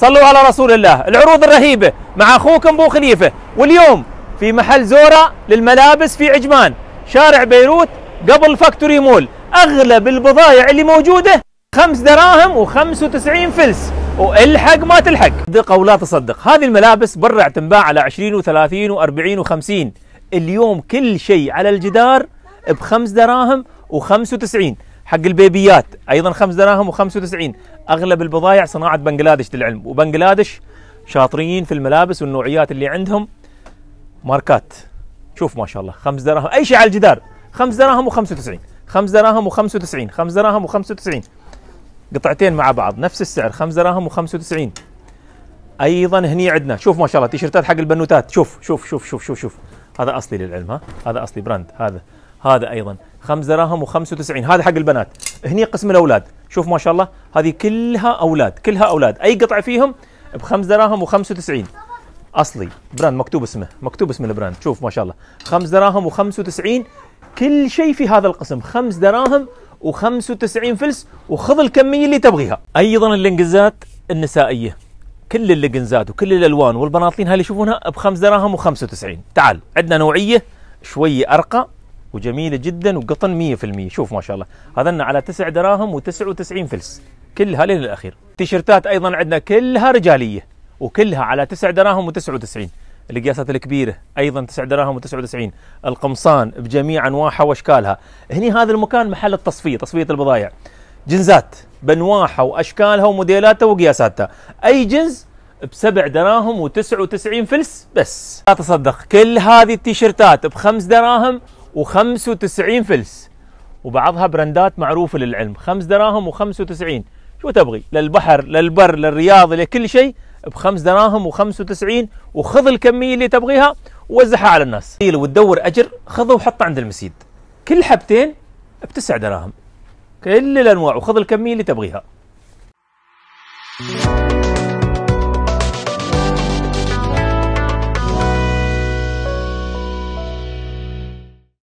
صلوا على رسول الله العروض الرهيبة مع أخوكم بو خليفة واليوم في محل زورا للملابس في عجمان شارع بيروت قبل فاكتوري مول أغلب البضايع اللي موجودة خمس دراهم و95 فلس والحق ما تلحق صدق أو لا تصدق هذه الملابس برع تنباع على 20 و30 و40 و50 اليوم كل شيء على الجدار بخمس دراهم و95 حق البيبيات ايضا 5 دراهم و95 اغلب البضائع صناعه بنجلاديش للعلم وبنجلاديش شاطرين في الملابس والنوعيات اللي عندهم ماركات شوف ما شاء الله 5 دراهم اي شيء على الجدار 5 دراهم و95 5 دراهم و95 5 دراهم و95 قطعتين مع بعض نفس السعر 5 دراهم و95 ايضا هني عندنا شوف ما شاء الله تيشرتات حق البنوتات شوف شوف شوف شوف شوف شوف هذا اصلي للعلم ها هذا اصلي براند هذا هذا ايضا 5 دراهم و95 هذا حق البنات هني قسم الاولاد شوف ما شاء الله هذه كلها اولاد كلها اولاد اي قطع فيهم بخمس دراهم و95 اصلي براند مكتوب اسمه مكتوب اسم البراند شوف ما شاء الله 5 دراهم و95 كل شيء في هذا القسم 5 دراهم و95 فلس وخذ الكميه اللي تبغيها ايضا اللنجزات النسائيه كل اللقنزات وكل الالوان والبناطيل هاي اللي يشوفونها بخمس دراهم و95 تعال عندنا نوعيه شويه ارقى وجميلة جدا وقطن 100% شوف ما شاء الله هذن على 9 دراهم و99 فلس كلها لين الأخير تيشرتات أيضا عندنا كلها رجالية وكلها على 9 دراهم و99 القياسات الكبيرة أيضا 9 دراهم و99 القمصان بجميع أنواعها وأشكالها هني هذا المكان محل التصفية تصفية البضائع جنزات بانواعها واشكالها وموديلاتها وقياساتها اي جنز بسبع دراهم و99 فلس بس لا تصدق كل هذه التيشيرتات بخمس دراهم و95 فلس وبعضها براندات معروفه للعلم 5 دراهم و95 شو تبغي للبحر للبر للرياض لكل شيء بخمس دراهم و95 وخذ الكميه اللي تبغيها ووزعها على الناس وتدور اجر خذه وحطه عند المسيد كل حبتين بتسع دراهم كل الانواع وخذ الكميه اللي تبغيها